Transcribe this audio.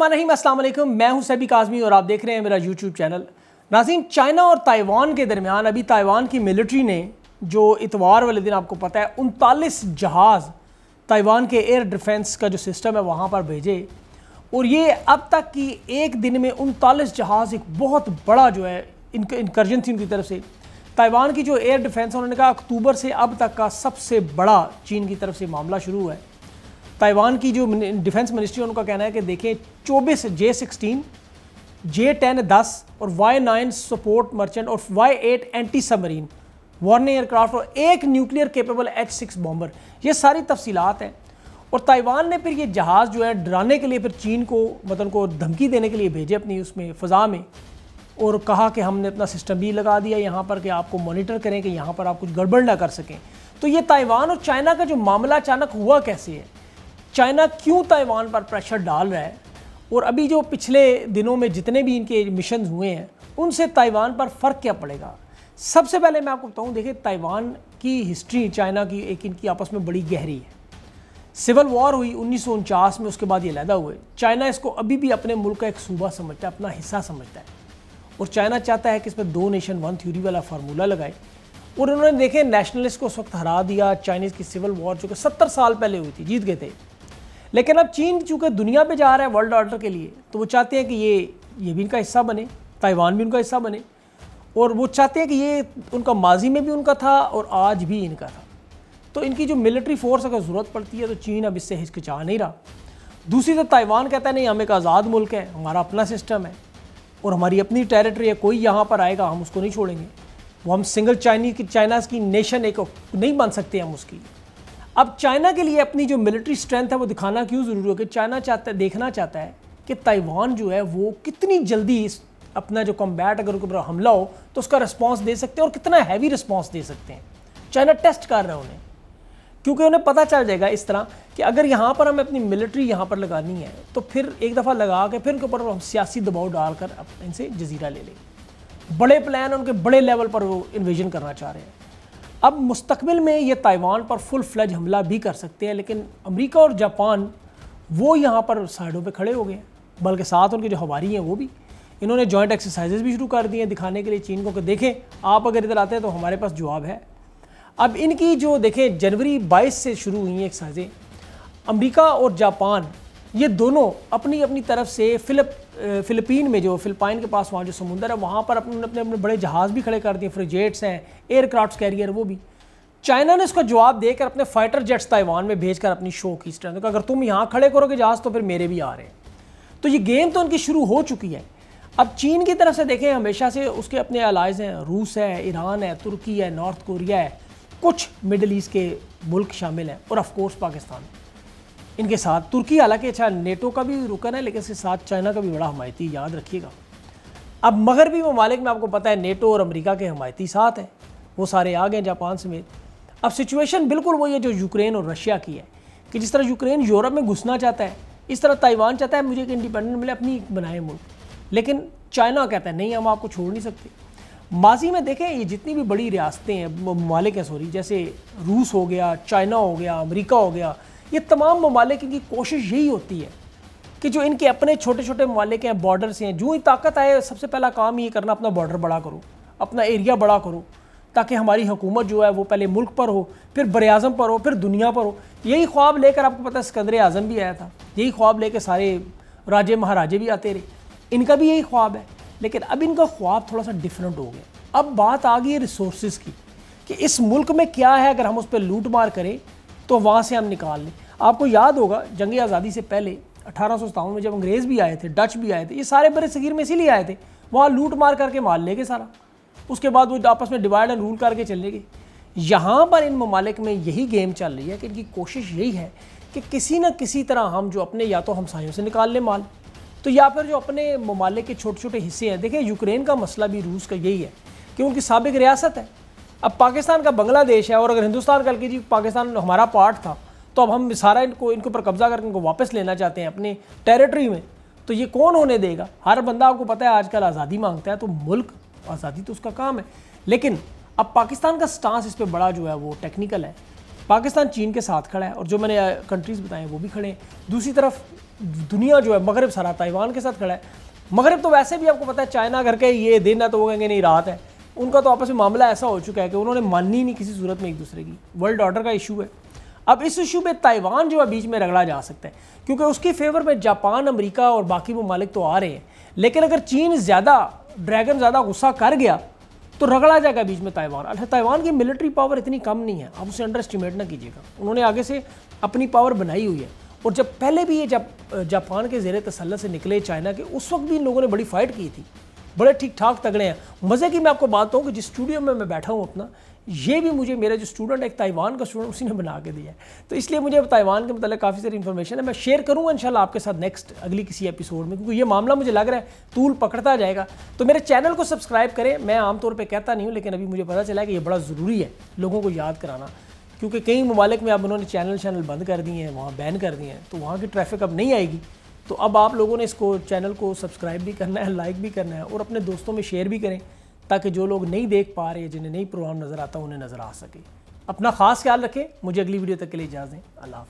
बिस्मिल्लाम अस्सलाम मैं हूं सैबी काजमी और आप देख रहे हैं मेरा यूट्यूब चैनल नाजीन चाइना और ताइवान के दरमियान अभी ताइवान की मिलिट्री ने जो इतवार वाले दिन आपको पता है उनतालीस जहाज़ ताइवान के एयर डिफेंस का जो सिस्टम है वहाँ पर भेजे और ये अब तक की एक दिन में उनतालीस जहाज़ एक बहुत बड़ा जो है इनक इनकर्जन थी उनकी तरफ से ताइवान की जो एयर डिफेंस उन्होंने कहा अक्टूबर से अब तक का सबसे बड़ा चीन की तरफ से मामला शुरू हुआ है ताइवान की जो डिफेंस मिनिस्ट्री उनका कहना है कि देखें चौबीस जे सिक्सटीन जे टेन दस और वाई नाइन सपोर्ट मर्चेंट और Y eight anti submarine warning aircraft और एक nuclear capable H six bomber ये सारी तफसीलात हैं और ताइवान ने फिर ये जहाज़ जो है डराने के लिए फिर चीन को मतलब को धमकी देने के लिए भेजे अपनी उसमें फ़ज़ा में और कहा कि हमने अपना सिस्टम भी लगा दिया यहाँ पर कि आपको मॉनिटर करें कि यहाँ पर आप कुछ गड़बड़ ना कर सकें तो ये ताइवान और चाइना का जो मामला अचानक हुआ कैसे है चाइना क्यों ताइवान पर प्रेशर डाल रहा है और अभी जो पिछले दिनों में जितने भी इनके मिशन हुए हैं उनसे ताइवान पर फ़र्क क्या पड़ेगा सबसे पहले मैं आपको बताऊं देखिए ताइवान की हिस्ट्री चाइना की एक इनकी आपस में बड़ी गहरी है सिविल वॉर हुई उन्नीस में उसके बाद ये लैदा हुए चाइना इसको अभी भी अपने मुल्क का एक सूबा समझता है अपना हिस्सा समझता है और चाइना चाहता है कि इस पर दो नेशन वन थ्यूरी वाला फार्मूला लगाए और उन्होंने देखे नेशनलिस्ट को उस वक्त हरा दिया चाइनीज़ की सिविल वॉर जो कि सत्तर साल पहले हुई थी जीत गए थे लेकिन अब चीन चूँकि दुनिया पे जा रहा है वर्ल्ड ऑर्डर के लिए तो वो चाहते हैं कि ये ये भी इनका हिस्सा बने ताइवान भी उनका हिस्सा बने और वो चाहते हैं कि ये उनका माजी में भी उनका था और आज भी इनका था तो इनकी जो मिलिट्री फोर्स अगर ज़रूरत पड़ती है तो चीन अब इससे हिचकिचा नहीं रहा दूसरी तरफ ताइवान कहता है नहीं हम एक आज़ाद मुल्क है हमारा अपना सिस्टम है और हमारी अपनी टेरिटरी है कोई यहाँ पर आएगा हम उसको नहीं छोड़ेंगे वो हम सिंगल चाइनी की चाइनाज की नेशन एक नहीं बन सकते हम उसकी अब चाइना के लिए अपनी जो मिलिट्री स्ट्रेंथ है वो दिखाना क्यों ज़रूरी हो कि चाइना चाहता है देखना चाहता है कि ताइवान जो है वो कितनी जल्दी अपना जो कॉम्बैट अगर उनके ऊपर हमला हो तो उसका रिस्पॉन्स दे सकते हैं और कितना हैवी रिस्पॉन्स दे सकते हैं चाइना टेस्ट कर रहा है उन्हें क्योंकि उन्हें पता चल जाएगा इस तरह कि अगर यहाँ पर हमें अपनी मिलिट्री यहाँ पर लगानी है तो फिर एक दफ़ा लगा के फिर उनके ऊपर हम सियासी दबाव डालकर इनसे जजीरा ले लें बड़े प्लान उनके बड़े लेवल पर वो इन्वेजन करना चाह रहे हैं अब मुस्तकबिल में ये ताइवान पर फुल फ्लज हमला भी कर सकते हैं लेकिन अमेरिका और जापान वो यहाँ पर साइडों पे खड़े हो गए हैं बल्कि साथ उनके जो हवारी हैं वो भी इन्होंने जॉइंट एक्सरसाइजेज भी शुरू कर दी हैं दिखाने के लिए चीन को कि देखें आप अगर इधर आते हैं तो हमारे पास जवाब है अब इनकी जो देखें जनवरी 22 से शुरू हुई हैं एक्सरसाइजें अमेरिका और जापान ये दोनों अपनी अपनी तरफ से फिलिप फ़िलिपीन में जो फ़िलिपाइन के पास वहाँ जो समुंदर है वहाँ पर अपने अपने अपने बड़े जहाज़ भी खड़े कर दिए फ्रिजेट्स हैं एयरक्राफ्ट कैरियर वो भी चाइना ने इसका जवाब देकर अपने फाइटर जेट्स ताइवान में भेजकर अपनी शो की स्ट्रेंथ तो अगर तुम यहाँ खड़े करोगे जहाज़ तो फिर मेरे भी आ रहे हैं तो ये गेम तो उनकी शुरू हो चुकी है अब चीन की तरफ से देखें हमेशा से उसके अपने अलाइज हैं रूस है ईरान है तुर्की है नॉर्थ कोरिया है कुछ मिडल ईस्ट के मुल्क शामिल हैं और ऑफकोर्स पाकिस्तान इनके साथ तुर्की हालांकि अच्छा नेटो का भी रुकन है लेकिन इसके साथ चाइना का भी बड़ा हमायती याद रखिएगा अब मगर भी ममालिक में आपको पता है नेटो और अमेरिका के हमायती साथ हैं वो सारे आ गए जापान समेत अब सिचुएशन बिल्कुल वही है जो यूक्रेन और रशिया की है कि जिस तरह यूक्रेन यूरोप में घुसना चाहता है इस तरह ताइवान चाहता है मुझे एक इंडिपेंडेंट मिले अपनी बनाए मुल्क लेकिन चाइना कहता है नहीं हम आपको छोड़ नहीं सकते माजी में देखें ये जितनी भी बड़ी रियासतें हैं ममालिक हैं सॉरी जैसे रूस हो गया चाइना हो गया अमरीका हो गया ये तमाम ममालिक की कोशिश यही होती है कि जो इनके अपने छोटे छोटे ममालिक हैं से हैं जो ही ताकत आए सबसे पहला काम ये करना अपना बॉर्डर बड़ा करो अपना एरिया बड़ा करो ताकि हमारी हुकूमत जो है वो पहले मुल्क पर हो फिर बर अज़म पर हो फिर दुनिया पर हो यही ख्वाब लेकर आपको पता है सिकंदर आज़म भी आया था यही ख्वाब लेकर सारे राजे महाराजे भी आते रहे इनका भी यही ख्वाब है लेकिन अब इनका ख्वाब थोड़ा सा डिफरेंट हो गया अब बात आ गई है रिसोर्स की कि इस मुल्क में क्या है अगर हम उस पर लूट मार करें तो वहाँ से हम निकाल लें आपको याद होगा जंग आज़ादी से पहले अठारह में जब अंग्रेज़ भी आए थे डच भी आए थे ये सारे बड़े सगीर में इसीलिए आए थे वहाँ लूट मार करके माल ले गए सारा उसके बाद वो आपस में डिवाइड एंड रूल करके चले गए यहाँ पर इन ममालिक में यही गेम चल रही है कि इनकी कोशिश यही है कि किसी न किसी तरह हम जो अपने या तो हमसायों से निकाल लें माल तो या फिर जो अपने ममालिक के छोटे छोटे हिस्से हैं देखिए यूक्रेन का मसला भी रूस का यही है कि उनकी सबक रियासत है अब पाकिस्तान का बांग्लादेश है और अगर हिंदुस्तान कल कीजिए पाकिस्तान हमारा पार्ट था तो अब हम सारा इनको इनके ऊपर कब्जा करके इनको वापस लेना चाहते हैं अपने टेरिटरी में तो ये कौन होने देगा हर बंदा आपको पता है आजकल आज़ादी मांगता है तो मुल्क आज़ादी तो उसका काम है लेकिन अब पाकिस्तान का स्टांस इस पर बड़ा जो है वो टेक्निकल है पाकिस्तान चीन के साथ खड़ा है और जो मैंने कंट्रीज़ बताएं वो भी खड़े हैं दूसरी तरफ दुनिया जो है मगरब सारा ताइवान के साथ खड़ा है मगरब तो वैसे भी आपको पता है चाइना के ये दिन है तो वो कहेंगे नहीं रात है उनका तो आपस में मामला ऐसा हो चुका है कि उन्होंने माननी नहीं किसी सूरत में एक दूसरे की वर्ल्ड ऑर्डर का इशू है अब इस इशू में ताइवान जो है बीच में रगड़ा जा सकता है क्योंकि उसके फेवर में जापान अमेरिका और बाकी ममालिक तो आ रहे हैं लेकिन अगर चीन ज़्यादा ड्रैगन ज़्यादा गुस्सा कर गया तो रगड़ा जाएगा बीच में ताइवान अच्छा ताइवान की मिलिट्री पावर इतनी कम नहीं है आप उसे अंडर एस्टिमेट ना कीजिएगा उन्होंने आगे से अपनी पावर बनाई हुई है और जब पहले भी ये जापान के जेर तसल से निकले चाइना के उस वक्त भी इन लोगों ने बड़ी फाइट की थी बड़े ठीक ठाक तगड़े हैं मज़े की मैं आपको बात हूँ कि जिस स्टूडियो में मैं बैठा हूँ अपना ये भी मुझे मेरा जो स्टूडेंट एक ताइवान का स्टूडेंट उसी ने बना के दिया है तो इसलिए मुझे अब ताइवान के मतलब काफ़ी सारी इन्फॉर्मेशन है मैं शेयर करूँगा इंशाल्लाह आपके साथ नेक्स्ट अगली किसी एपिसोड में क्योंकि ये मामला मुझे लग रहा है तूल पकड़ता जाएगा तो मेरे चैनल को सब्सक्राइब करें मैं आमतौर पर कहता नहीं हूँ लेकिन अभी मुझे पता चला कि ये बड़ा ज़रूरी है लोगों को याद कराना क्योंकि कई ममालिक में अब उन्होंने चैनल शैनल बंद कर दिए हैं वहाँ बैन कर दिए हैं तो वहाँ की ट्रैफिक अब नहीं आएगी तो अब आप लोगों ने इसको चैनल को सब्सक्राइब भी करना है लाइक भी करना है और अपने दोस्तों में शेयर भी करें ताकि जो लोग नहीं देख पा रहे जिन्हें नहीं प्रोग्राम नज़र आता उन्हें नज़र आ सके अपना ख़ास ख्याल रखें मुझे अगली वीडियो तक के लिए इजाज़ दें अल्लाह